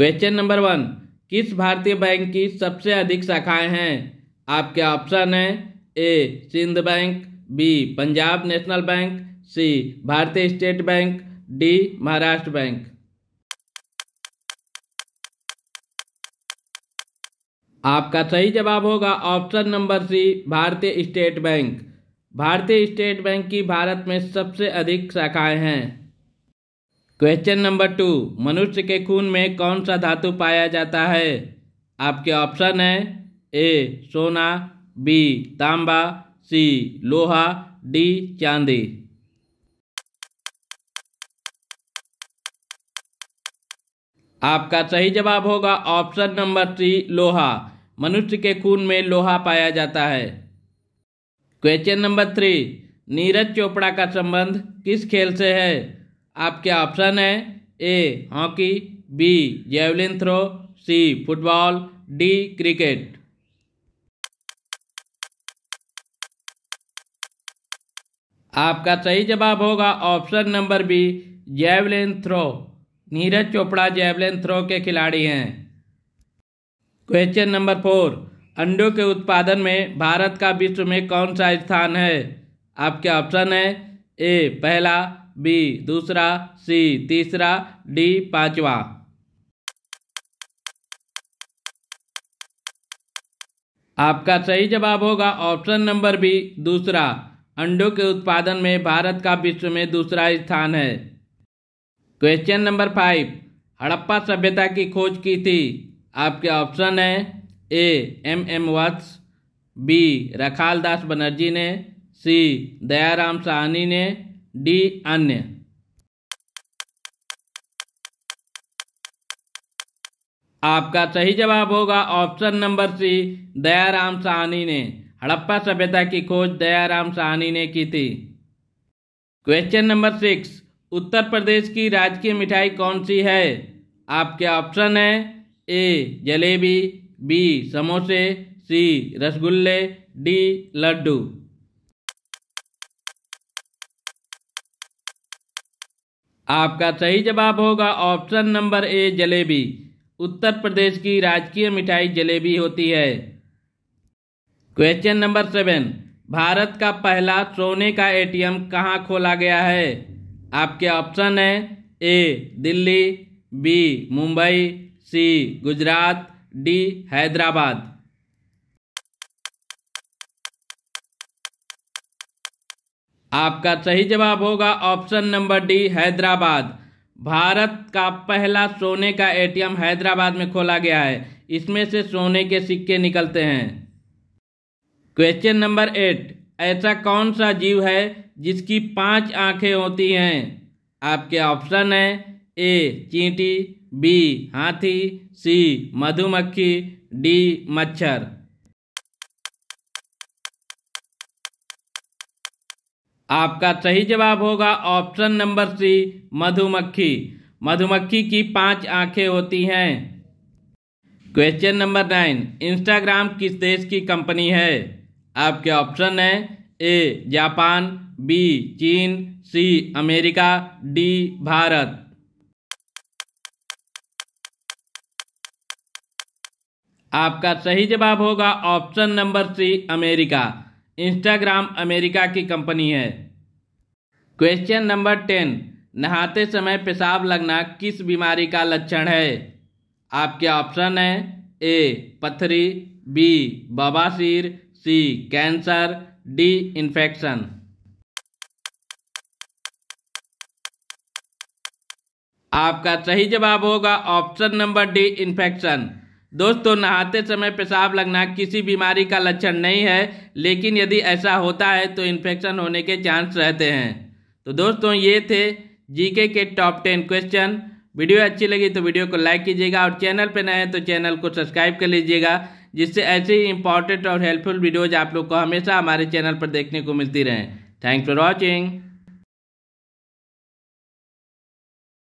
question number one किस भारतीय bank की सबसे अधिक शाखाएं हैं आपके ऑप्शन है A Sindh bank B Punjab national bank C Bharatiya state bank D Maharashtra bank आपका सही जवाब होगा option number C Bharatiya state bank Bharatiya state bank की भारत में सबसे अधिक शाखाएं हैं क्वेश्चन नंबर टू मनुष्य के खून में कौन सा धातु पाया जाता है आपके ऑप्शन है ए सोना बी तांबा सी लोहा डी चांदी आपका सही जवाब होगा ऑप्शन नंबर सी लोहा मनुष्य के खून में लोहा पाया जाता है question number three Neeraj Chopra का संबंध किस खेल से है आपके ऑप्शन है A hockey B javelin throw C football D cricket आपका सही जवाब होगा option number B javelin throw Neeraj Chopra javelin throw के खिलाड़ी हैं क्वेश्चन नंबर फोर अंडों के उत्पादन में भारत का विश्व में कौन सा स्थान है आपके ऑप्शन है ए पहला बी दूसरा सी तीसरा डी पांचवा आपका सही जवाब होगा ऑप्शन नंबर बी दूसरा अंडों के उत्पादन में भारत का विश्व में दूसरा स्थान है क्वेश्चन नंबर फाइव हड़प्पा सभ्यता की खोज की थी आपके ऑप्शन है A M M Vats B Rakhal Das Banerjee ने सी दयाराम साहनी ने डी अन्य आपका सही जवाब होगा option number C Dayaram Sahni ने हड़प्पा सभ्यता की खोज दयाराम साहनी ने की थी question number six Uttar Pradesh की राजकीय मिठाई कौन सी है आपके ऑप्शन है ए जलेबी बी समोसे सी रसगुल्ले डी लड्डू आपका सही जवाब होगा option number A jalebi Uttar Pradesh की राजकीय मिठाई जलेबी होती है क्वेश्चन नंबर सेवन भारत का पहला सोने का एटीएम कहाँ खोला गया है आपके ऑप्शन है A Delhi B Mumbai C Gujarat D Hyderabad आपका सही जवाब होगा option number D Hyderabad Bharat का पहला सोने का एटीएम हैदराबाद में खोला गया है इसमें से सोने के सिक्के निकलते हैं क्वेश्चन नंबर एट ऐसा कौन सा जीव है जिसकी पांच आंखें होती हैं आपके ऑप्शन हैं ए चींटी बी हाथी सी मधुमक्खी डी मच्छर आपका सही जवाब होगा ऑप्शन नंबर सी मधुमक्खी मधुमक्खी की पांच आंखें होती हैं क्वेश्चन नंबर नाइन इंस्टाग्राम किस देश की कंपनी है आपके ऑप्शन है ए जापान बी चीन सी अमेरिका डी भारत आपका सही जवाब होगा option number C America Instagram America की कंपनी है क्वेश्चन नंबर टेन नहाते समय पेशाब लगना किस बीमारी का लक्षण है आपके ऑप्शन है ए पथरी बी बबासीर सी कैंसर डी इन्फेक्शन आपका सही जवाब होगा ऑप्शन नंबर डी इन्फेक्शन दोस्तों नहाते समय पेशाब लगना किसी बीमारी का लक्षण नहीं है लेकिन यदि ऐसा होता है तो इन्फेक्शन होने के चांस रहते हैं तो दोस्तों ये थे जीके के टॉप टेन क्वेश्चन वीडियो अच्छी लगी तो वीडियो को लाइक कीजिएगा और चैनल पर नए तो चैनल को सब्सक्राइब कर लीजिएगा जिससे ऐसे ही इंपॉर्टेंट और हेल्पफुल वीडियोज़ आप लोग को हमेशा हमारे चैनल पर देखने को मिलती रहें थैंक्स फॉर वॉचिंग